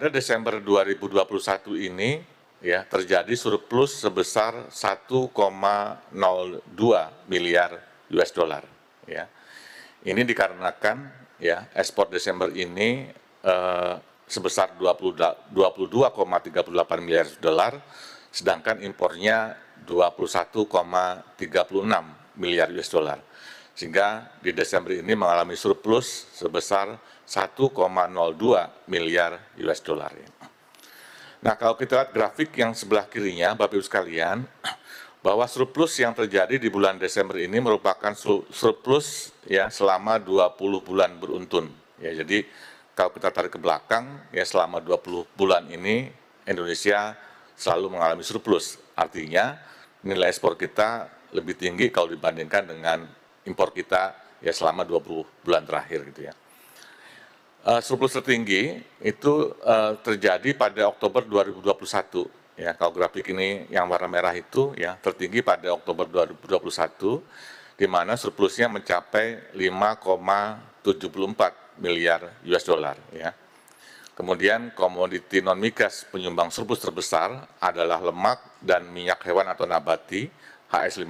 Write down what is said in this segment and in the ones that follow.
pada Desember 2021 ini ya terjadi surplus sebesar 1,02 miliar US dollar ya. Ini dikarenakan ya ekspor Desember ini eh, sebesar 22,38 miliar dolar sedangkan impornya 21,36 miliar US dollar sehingga di Desember ini mengalami surplus sebesar 1,02 miliar US dollar. Nah, kalau kita lihat grafik yang sebelah kirinya, Bapak-Ibu sekalian, bahwa surplus yang terjadi di bulan Desember ini merupakan surplus ya selama 20 bulan beruntun. Ya, jadi kalau kita tarik ke belakang, ya selama 20 bulan ini Indonesia selalu mengalami surplus. Artinya nilai ekspor kita lebih tinggi kalau dibandingkan dengan impor kita ya selama 20 bulan terakhir gitu ya. Uh, surplus tertinggi itu uh, terjadi pada Oktober 2021 ya kalau grafik ini yang warna merah itu ya tertinggi pada Oktober 2021 di mana surplusnya mencapai 5,74 miliar US dollar ya. Kemudian komoditi non migas penyumbang surplus terbesar adalah lemak dan minyak hewan atau nabati HS 15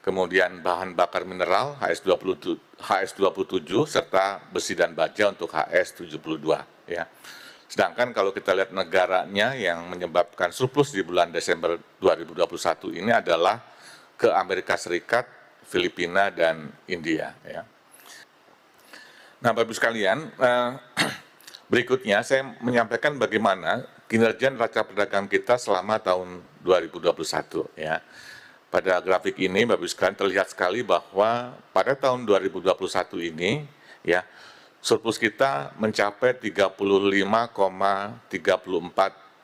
kemudian bahan bakar mineral HS27 HS27 serta besi dan baja untuk HS72 ya. Sedangkan kalau kita lihat negaranya yang menyebabkan surplus di bulan Desember 2021 ini adalah ke Amerika Serikat, Filipina dan India ya. Nah, Bapak Ibu sekalian, eh, berikutnya saya menyampaikan bagaimana kinerja neraca perdagangan kita selama tahun 2021 ya. Pada grafik ini Bapak Ibu sekalian terlihat sekali bahwa pada tahun 2021 ini ya surplus kita mencapai 35,34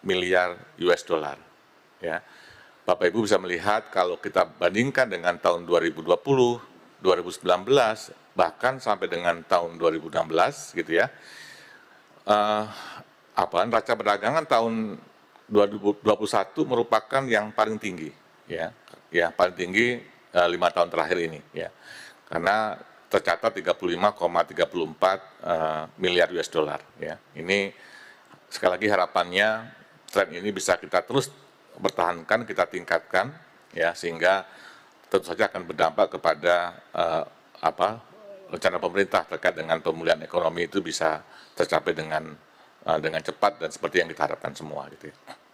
miliar US dollar ya. Bapak Ibu bisa melihat kalau kita bandingkan dengan tahun 2020, 2019 bahkan sampai dengan tahun 2016 gitu ya. Uh, eh, apa raca perdagangan tahun 2021 merupakan yang paling tinggi ya ya paling tinggi eh, lima tahun terakhir ini ya karena tercatat 35,34 uh, eh, miliar US dollar ya ini sekali lagi harapannya tren ini bisa kita terus pertahankan kita tingkatkan ya sehingga tentu saja akan berdampak kepada uh, apa rencana pemerintah terkait dengan pemulihan ekonomi itu bisa tercapai dengan uh, dengan cepat dan seperti yang kita harapkan semua gitu ya.